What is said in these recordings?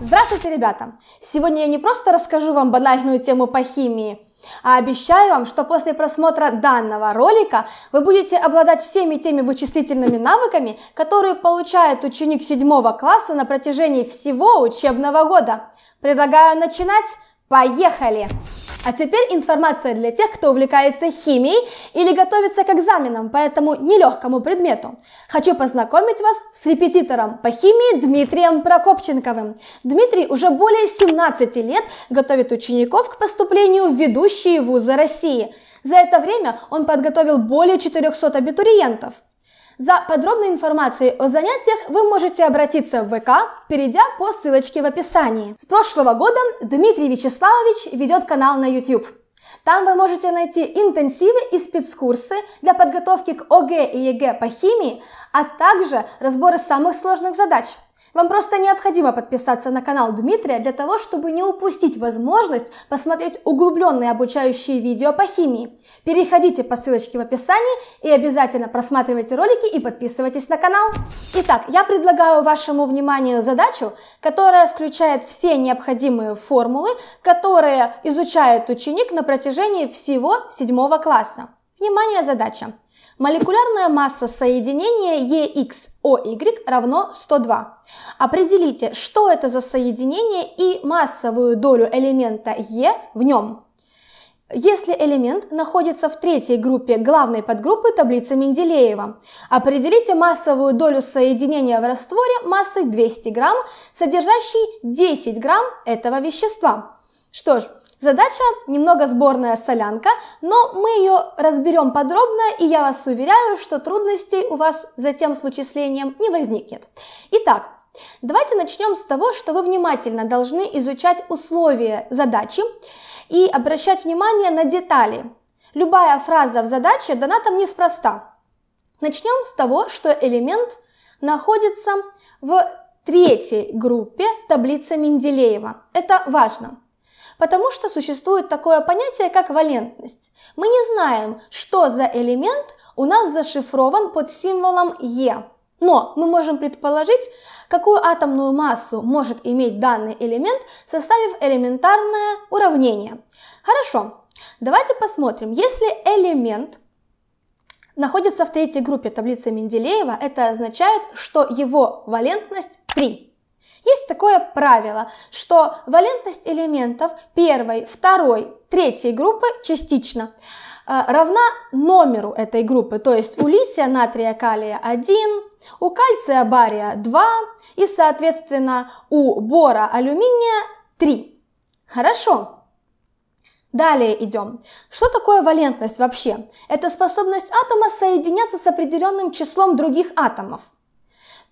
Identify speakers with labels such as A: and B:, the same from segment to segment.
A: Здравствуйте, ребята! Сегодня я не просто расскажу вам банальную тему по химии, а обещаю вам, что после просмотра данного ролика вы будете обладать всеми теми вычислительными навыками, которые получает ученик 7 класса на протяжении всего учебного года. Предлагаю начинать! Поехали! А теперь информация для тех, кто увлекается химией или готовится к экзаменам по этому нелегкому предмету. Хочу познакомить вас с репетитором по химии Дмитрием Прокопченковым. Дмитрий уже более 17 лет готовит учеников к поступлению в ведущие вузы России. За это время он подготовил более 400 абитуриентов. За подробной информацией о занятиях вы можете обратиться в ВК, перейдя по ссылочке в описании. С прошлого года Дмитрий Вячеславович ведет канал на YouTube. Там вы можете найти интенсивы и спецкурсы для подготовки к ОГЭ и ЕГЭ по химии, а также разборы самых сложных задач – вам просто необходимо подписаться на канал Дмитрия для того, чтобы не упустить возможность посмотреть углубленные обучающие видео по химии. Переходите по ссылочке в описании и обязательно просматривайте ролики и подписывайтесь на канал. Итак, я предлагаю вашему вниманию задачу, которая включает все необходимые формулы, которые изучает ученик на протяжении всего седьмого класса. Внимание, задача! Молекулярная масса соединения EXOY равно 102. Определите, что это за соединение и массовую долю элемента Е в нем. Если элемент находится в третьей группе главной подгруппы таблицы Менделеева, определите массовую долю соединения в растворе массой 200 грамм, содержащей 10 грамм этого вещества. Что ж, Задача немного сборная солянка, но мы ее разберем подробно, и я вас уверяю, что трудностей у вас затем с вычислением не возникнет. Итак, давайте начнем с того, что вы внимательно должны изучать условия задачи и обращать внимание на детали. Любая фраза в задаче дана там неспроста. Начнем с того, что элемент находится в третьей группе таблицы Менделеева. Это важно. Потому что существует такое понятие, как валентность. Мы не знаем, что за элемент у нас зашифрован под символом Е. Но мы можем предположить, какую атомную массу может иметь данный элемент, составив элементарное уравнение. Хорошо, давайте посмотрим. Если элемент находится в третьей группе таблицы Менделеева, это означает, что его валентность 3. Есть такое правило, что валентность элементов первой, второй, третьей группы частично э, равна номеру этой группы, то есть у лития натрия калия 1, у кальция бария 2 и, соответственно, у бора алюминия 3. Хорошо. Далее идем. Что такое валентность вообще? Это способность атома соединяться с определенным числом других атомов.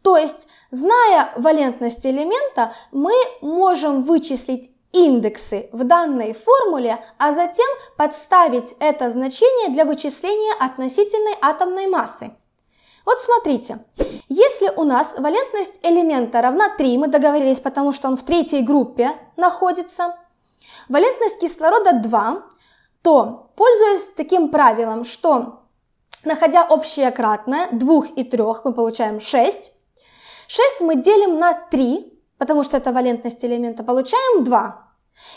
A: То есть, зная валентность элемента, мы можем вычислить индексы в данной формуле, а затем подставить это значение для вычисления относительной атомной массы. Вот смотрите, если у нас валентность элемента равна 3, мы договорились, потому что он в третьей группе находится, валентность кислорода 2, то, пользуясь таким правилом, что находя общее кратное 2 и 3, мы получаем 6, 6 мы делим на 3, потому что это валентность элемента, получаем 2.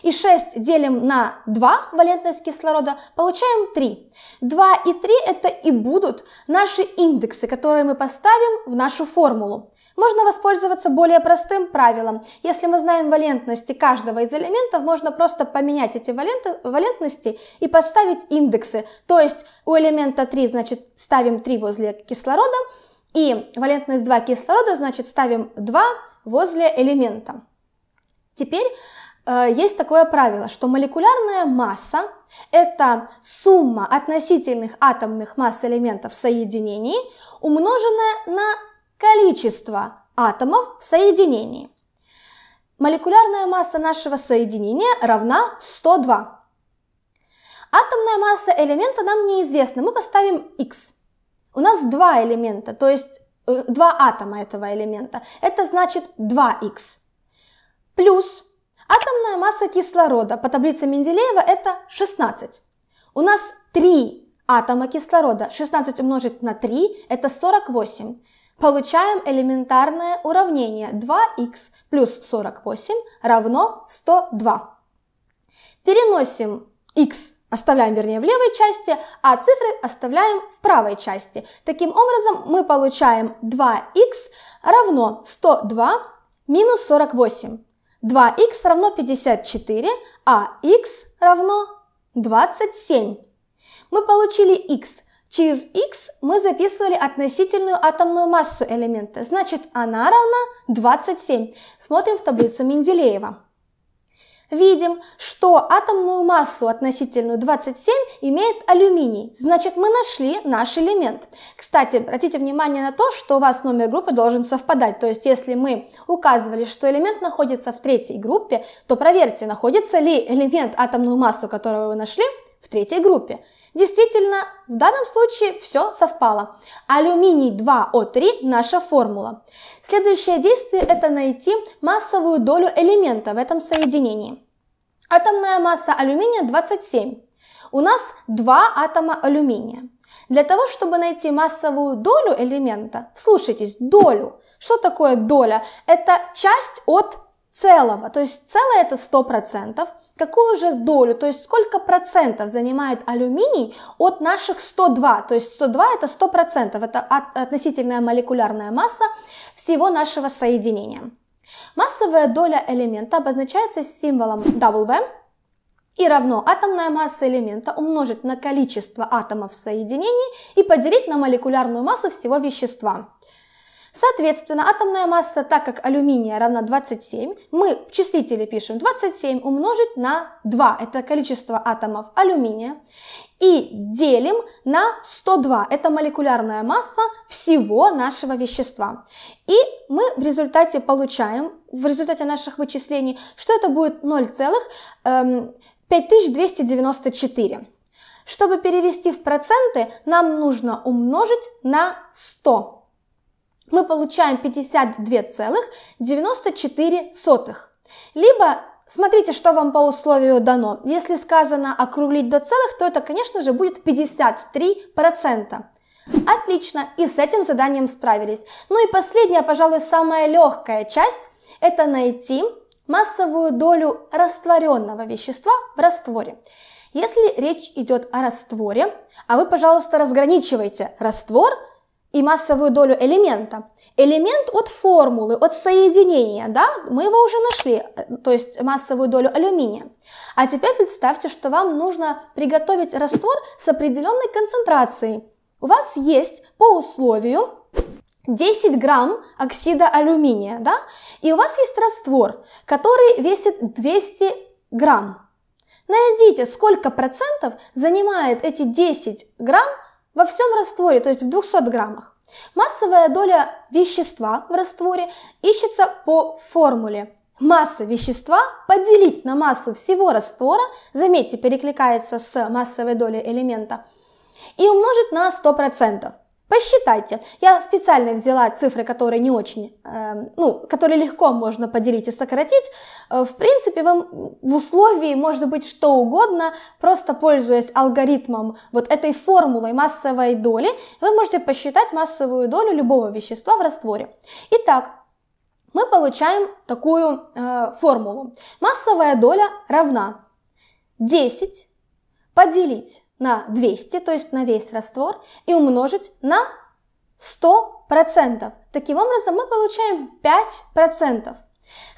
A: И 6 делим на 2, валентность кислорода, получаем 3. 2 и 3 это и будут наши индексы, которые мы поставим в нашу формулу. Можно воспользоваться более простым правилом. Если мы знаем валентности каждого из элементов, можно просто поменять эти валентности и поставить индексы. То есть у элемента 3, значит, ставим 3 возле кислорода, и валентность 2 кислорода, значит, ставим 2 возле элемента. Теперь э, есть такое правило, что молекулярная масса – это сумма относительных атомных масс элементов в соединении, умноженная на количество атомов в соединении. Молекулярная масса нашего соединения равна 102. Атомная масса элемента нам неизвестна, мы поставим х. У нас два элемента, то есть э, два атома этого элемента. Это значит 2х. Плюс атомная масса кислорода по таблице Менделеева это 16. У нас 3 атома кислорода. 16 умножить на 3 это 48. Получаем элементарное уравнение 2х плюс 48 равно 102. Переносим x оставляем, вернее, в левой части, а цифры оставляем в правой части. Таким образом, мы получаем 2х равно 102 минус 48. 2х равно 54, а х равно 27. Мы получили х. Через х мы записывали относительную атомную массу элемента, значит она равна 27. Смотрим в таблицу Менделеева видим, что атомную массу относительную 27 имеет алюминий. Значит, мы нашли наш элемент. Кстати, обратите внимание на то, что у вас номер группы должен совпадать. То есть, если мы указывали, что элемент находится в третьей группе, то проверьте, находится ли элемент атомную массу, которую вы нашли, в третьей группе. Действительно, в данном случае все совпало. Алюминий 2О3 – наша формула. Следующее действие – это найти массовую долю элемента в этом соединении. Атомная масса алюминия 27. У нас два атома алюминия. Для того, чтобы найти массовую долю элемента, вслушайтесь, долю. Что такое доля? Это часть от целого, то есть целое это 100%, какую же долю, то есть сколько процентов занимает алюминий от наших 102, то есть 102 это 100%, это относительная молекулярная масса всего нашего соединения. Массовая доля элемента обозначается символом W и равно атомная масса элемента умножить на количество атомов в соединении и поделить на молекулярную массу всего вещества. Соответственно, атомная масса, так как алюминия равна 27, мы в числителе пишем 27 умножить на 2, это количество атомов алюминия, и делим на 102, это молекулярная масса всего нашего вещества. И мы в результате получаем, в результате наших вычислений, что это будет 0,5294. Эм, Чтобы перевести в проценты, нам нужно умножить на 100 мы получаем 52,94. Либо Смотрите, что вам по условию дано. Если сказано округлить до целых, то это, конечно же, будет 53%. Отлично, и с этим заданием справились. Ну и последняя, пожалуй, самая легкая часть – это найти массовую долю растворенного вещества в растворе. Если речь идет о растворе, а вы, пожалуйста, разграничивайте раствор – и массовую долю элемента. Элемент от формулы, от соединения, да, мы его уже нашли, то есть массовую долю алюминия. А теперь представьте, что вам нужно приготовить раствор с определенной концентрацией. У вас есть по условию 10 грамм оксида алюминия, да, и у вас есть раствор, который весит 200 грамм. Найдите, сколько процентов занимает эти 10 грамм во всем растворе, то есть в 200 граммах. Массовая доля вещества в растворе ищется по формуле. Масса вещества поделить на массу всего раствора, заметьте, перекликается с массовой долей элемента, и умножить на 100%. Посчитайте. Я специально взяла цифры, которые не очень, э, ну, которые легко можно поделить и сократить. Э, в принципе, вам в условии может быть что угодно, просто пользуясь алгоритмом вот этой формулой массовой доли, вы можете посчитать массовую долю любого вещества в растворе. Итак, мы получаем такую э, формулу. Массовая доля равна 10 поделить на 200, то есть на весь раствор, и умножить на 100%. Таким образом, мы получаем 5%.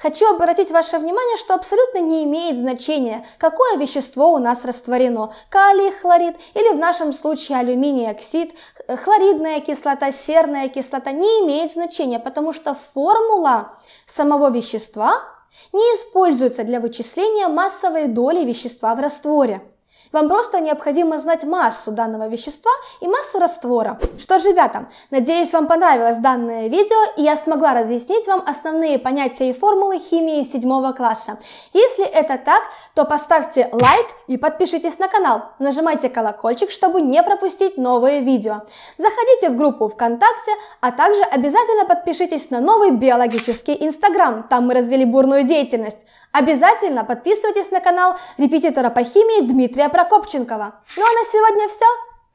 A: Хочу обратить ваше внимание, что абсолютно не имеет значения, какое вещество у нас растворено – калий, хлорид или в нашем случае алюминий оксид, хлоридная кислота, серная кислота – не имеет значения, потому что формула самого вещества не используется для вычисления массовой доли вещества в растворе. Вам просто необходимо знать массу данного вещества и массу раствора. Что ж, ребята, надеюсь, вам понравилось данное видео, и я смогла разъяснить вам основные понятия и формулы химии 7 класса. Если это так, то поставьте лайк и подпишитесь на канал, нажимайте колокольчик, чтобы не пропустить новые видео. Заходите в группу ВКонтакте, а также обязательно подпишитесь на новый биологический инстаграм, там мы развели бурную деятельность. Обязательно подписывайтесь на канал репетитора по химии Дмитрия Прокопченкова. Ну а на сегодня все.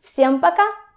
A: Всем пока!